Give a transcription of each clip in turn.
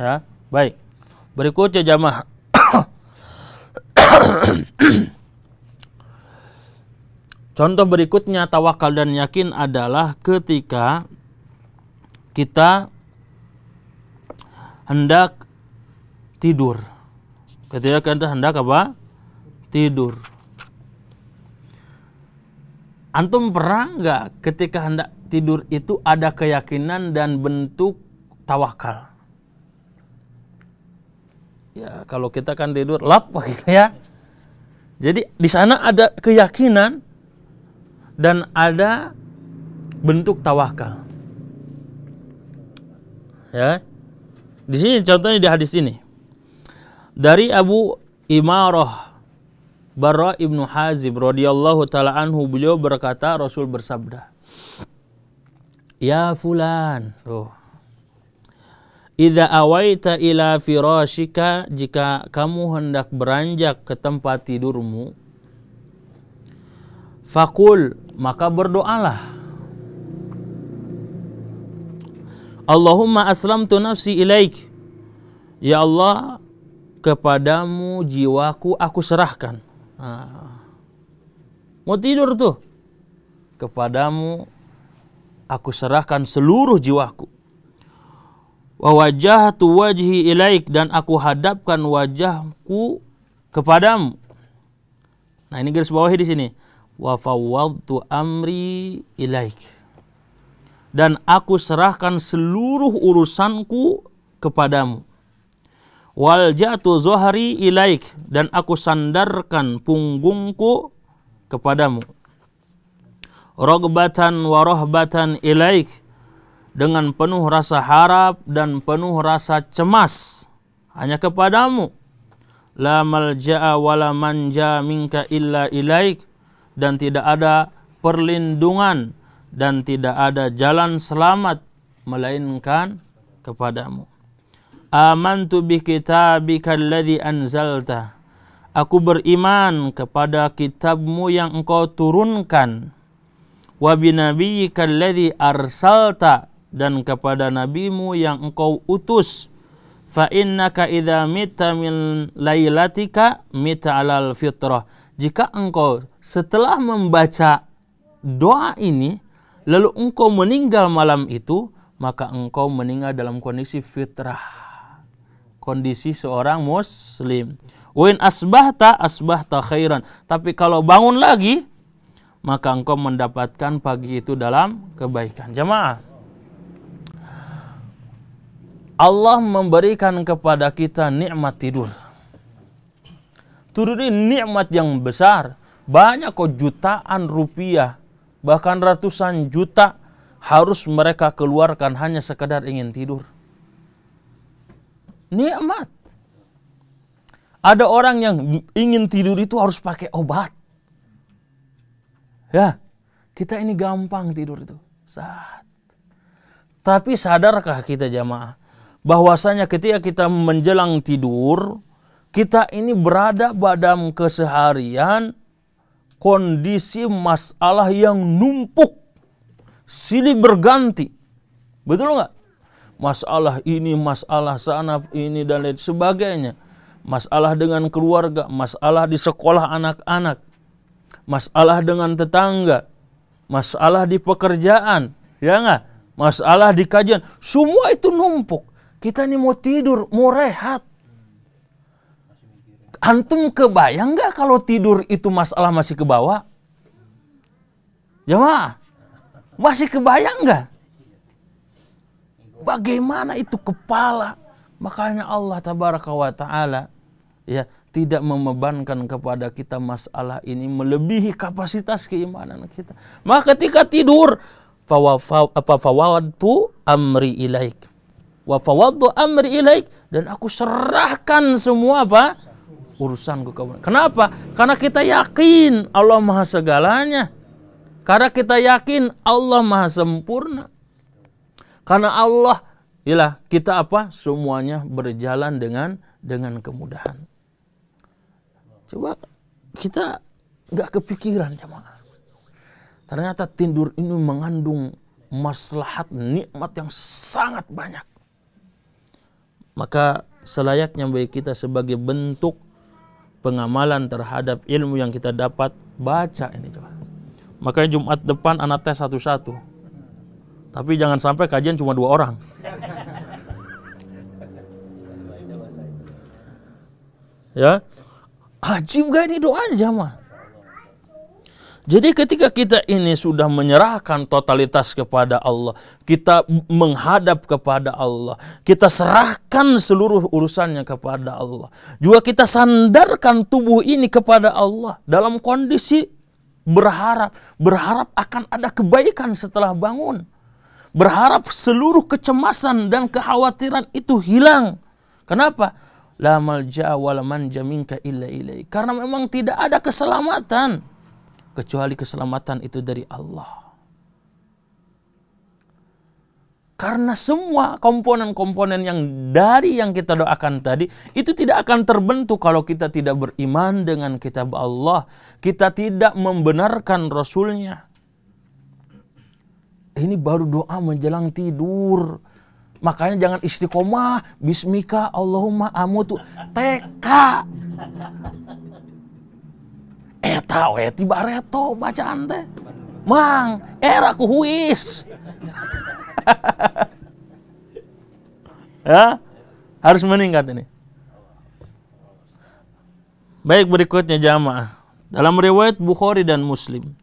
Ya, baik. Berikutnya jamaah. Contoh berikutnya tawakal dan yakin adalah ketika kita hendak tidur. Ketika kita hendak apa? Tidur. Antum pernah nggak ketika hendak tidur itu ada keyakinan dan bentuk tawakal? ya kalau kita kan tidur lap gitu ya. Jadi di sana ada keyakinan dan ada bentuk tawakal. Ya. Di sini contohnya di hadis ini. Dari Abu Imarah Barra ibnu Hazib radhiyallahu taala anhu beliau berkata Rasul bersabda Ya fulan tuh Ida awaita ila firashika jika kamu hendak beranjak ke tempat tidurmu fakul maka berdoalah Allahumma aslamtu nafsi ilaik ya Allah kepadamu jiwaku aku serahkan ah. mau tidur tuh kepadamu aku serahkan seluruh jiwaku Wajah tu wajhi ilaik dan aku hadapkan wajahku kepadamu. Nah, ini garis bawahnya di sini. Wa tu amri ilaik. Dan aku serahkan seluruh urusanku kepadamu. Wal jatu zuhari ilaik dan aku sandarkan punggungku kepadamu. Rogbatan wa rohbatan ilaik dengan penuh rasa harap dan penuh rasa cemas hanya kepadamu. La malja'a wa manja minka illa ilaik dan tidak ada perlindungan dan tidak ada jalan selamat melainkan kepadamu. Amantu bi kitabika alladhi anzalta. Aku beriman kepada kitabmu yang engkau turunkan. Wa bi nabiyyika arsalta. dan kepada nabimu yang engkau utus fa innaka idza mita min lailatika mita alal fitrah jika engkau setelah membaca doa ini lalu engkau meninggal malam itu maka engkau meninggal dalam kondisi fitrah kondisi seorang muslim Win asbahta asbahta khairan. Tapi kalau bangun lagi, maka engkau mendapatkan pagi itu dalam kebaikan. Jamaah. Allah memberikan kepada kita nikmat tidur. Tidur ini nikmat yang besar. Banyak kok jutaan rupiah, bahkan ratusan juta harus mereka keluarkan hanya sekedar ingin tidur. Nikmat. Ada orang yang ingin tidur itu harus pakai obat. Ya, kita ini gampang tidur itu. Saat. Tapi sadarkah kita jamaah? bahwasanya ketika kita menjelang tidur, kita ini berada pada keseharian kondisi masalah yang numpuk, silih berganti. Betul nggak? Masalah ini, masalah sana, ini dan lain sebagainya. Masalah dengan keluarga, masalah di sekolah anak-anak, masalah dengan tetangga, masalah di pekerjaan, ya nggak? Masalah di kajian, semua itu numpuk kita ini mau tidur, mau rehat. Antum kebayang nggak kalau tidur itu masalah masih ke bawah? Jamaah, masih kebayang nggak? Bagaimana itu kepala? Makanya Allah tabaraka wa ta'ala ya tidak membebankan kepada kita masalah ini melebihi kapasitas keimanan kita. Maka ketika tidur, fawawadtu amri ilaik wa fawaddu amri ilaik dan aku serahkan semua apa urusan ke kamu. Kenapa? Karena kita yakin Allah Maha segalanya. Karena kita yakin Allah Maha sempurna. Karena Allah ialah kita apa? Semuanya berjalan dengan dengan kemudahan. Coba kita nggak kepikiran jemaah. Ternyata tidur ini mengandung maslahat nikmat yang sangat banyak maka selayaknya bagi kita sebagai bentuk pengamalan terhadap ilmu yang kita dapat baca ini coba. Makanya Jumat depan anak tes satu-satu. Tapi jangan sampai kajian cuma dua orang. ya. Ajib gak ini doanya jamaah? Jadi ketika kita ini sudah menyerahkan totalitas kepada Allah, kita menghadap kepada Allah, kita serahkan seluruh urusannya kepada Allah. Juga kita sandarkan tubuh ini kepada Allah dalam kondisi berharap, berharap akan ada kebaikan setelah bangun. Berharap seluruh kecemasan dan kekhawatiran itu hilang. Kenapa? La malja wal manja minka illa ilaih. Karena memang tidak ada keselamatan kecuali keselamatan itu dari Allah. Karena semua komponen-komponen yang dari yang kita doakan tadi itu tidak akan terbentuk kalau kita tidak beriman dengan kitab Allah. Kita tidak membenarkan Rasulnya. Ini baru doa menjelang tidur. Makanya jangan istiqomah, bismika, Allahumma amutu, Teka eta we ti bareto bacaan teh. Mang, era ku huis. ya, harus meningkat ini. Baik berikutnya jamaah. Dalam riwayat Bukhari dan Muslim.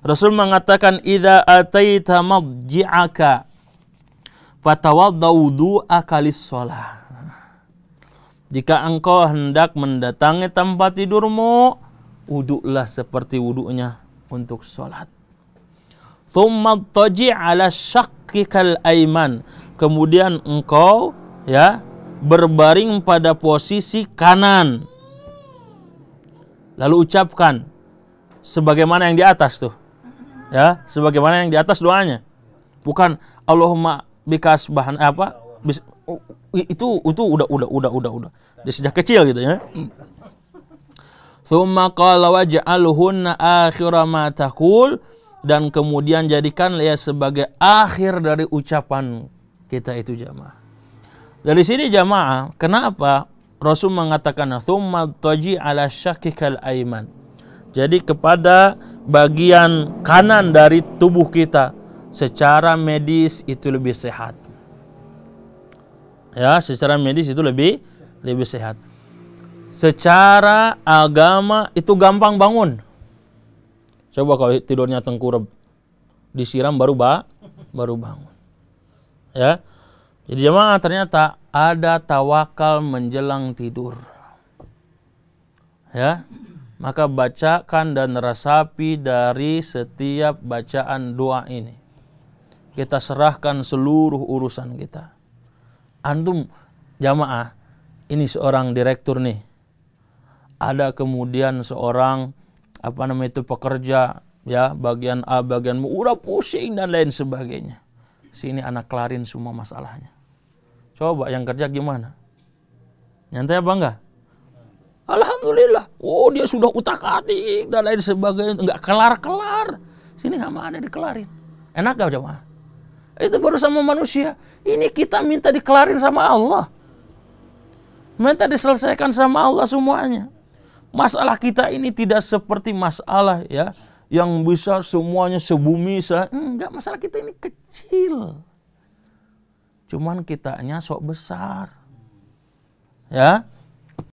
Rasul mengatakan idza ataita madji'aka fatawadda wudu'aka lis-shalah. Jika engkau hendak mendatangi tempat tidurmu, wuduklah seperti wuduknya untuk sholat. Thumma taji ala syakikal aiman. Kemudian engkau ya berbaring pada posisi kanan. Lalu ucapkan sebagaimana yang di atas tuh. Ya, sebagaimana yang di atas doanya. Bukan Allahumma bikas bahan eh, apa? Bis, oh, itu itu udah udah udah udah udah. Dia sejak kecil gitu ya. Thumma qala waj'alhunna akhira ma taqul dan kemudian jadikan ya sebagai akhir dari ucapan kita itu jamaah. Dari sini jamaah, kenapa Rasul mengatakan thumma taji ala syakikal aiman. Jadi kepada bagian kanan dari tubuh kita secara medis itu lebih sehat. Ya, secara medis itu lebih lebih sehat secara agama itu gampang bangun. Coba kalau tidurnya tengkurap, disiram baru ba, baru bangun. Ya. Jadi jemaah ternyata ada tawakal menjelang tidur. Ya. Maka bacakan dan resapi dari setiap bacaan doa ini. Kita serahkan seluruh urusan kita. Antum jamaah, ini seorang direktur nih ada kemudian seorang apa namanya itu pekerja ya bagian A bagian B udah pusing dan lain sebagainya sini anak kelarin semua masalahnya coba yang kerja gimana nyantai apa enggak Alhamdulillah oh dia sudah utak atik dan lain sebagainya nggak kelar kelar sini sama ada dikelarin enak gak jemaah itu baru sama manusia ini kita minta dikelarin sama Allah minta diselesaikan sama Allah semuanya masalah kita ini tidak seperti masalah ya yang bisa semuanya sebumi se enggak masalah kita ini kecil cuman kitanya sok besar ya